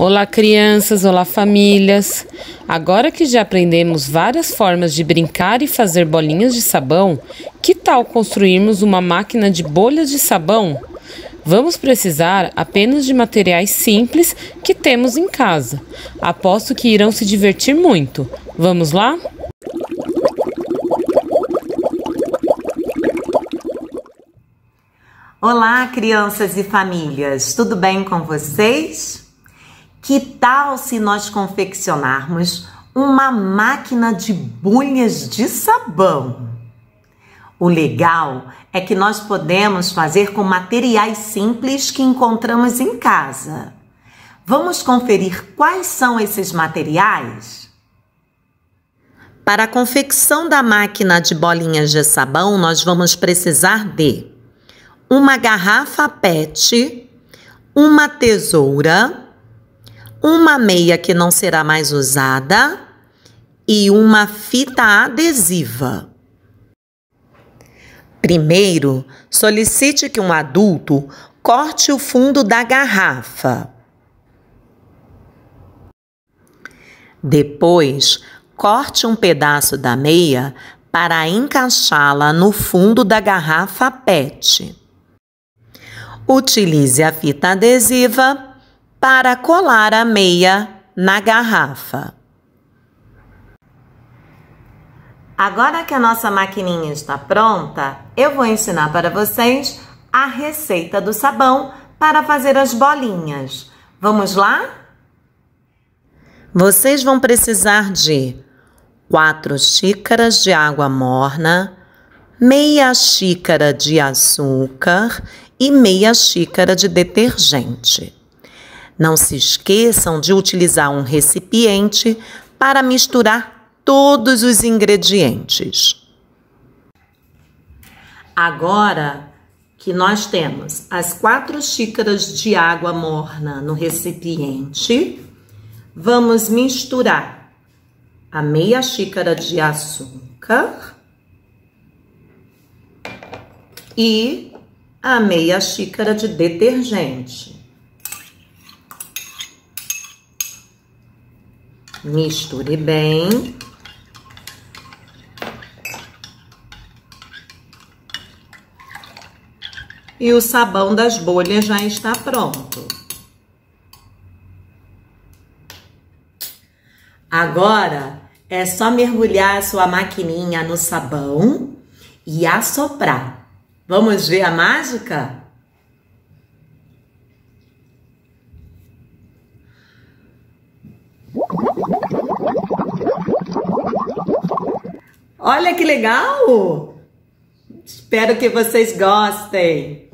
Olá, crianças! Olá, famílias! Agora que já aprendemos várias formas de brincar e fazer bolinhas de sabão, que tal construirmos uma máquina de bolhas de sabão? Vamos precisar apenas de materiais simples que temos em casa. Aposto que irão se divertir muito. Vamos lá? Olá, crianças e famílias! Tudo bem com vocês? Que tal se nós confeccionarmos uma máquina de bolhas de sabão? O legal é que nós podemos fazer com materiais simples que encontramos em casa. Vamos conferir quais são esses materiais? Para a confecção da máquina de bolinhas de sabão, nós vamos precisar de uma garrafa PET, uma tesoura, uma meia que não será mais usada e uma fita adesiva. Primeiro, solicite que um adulto corte o fundo da garrafa. Depois, corte um pedaço da meia para encaixá-la no fundo da garrafa PET. Utilize a fita adesiva para colar a meia na garrafa. Agora que a nossa maquininha está pronta, eu vou ensinar para vocês a receita do sabão para fazer as bolinhas. Vamos lá? Vocês vão precisar de 4 xícaras de água morna, meia xícara de açúcar e meia xícara de detergente. Não se esqueçam de utilizar um recipiente para misturar todos os ingredientes. Agora que nós temos as quatro xícaras de água morna no recipiente, vamos misturar a meia xícara de açúcar e a meia xícara de detergente. Misture bem. E o sabão das bolhas já está pronto. Agora é só mergulhar a sua maquininha no sabão e assoprar. Vamos ver a mágica? Olha que legal! Espero que vocês gostem.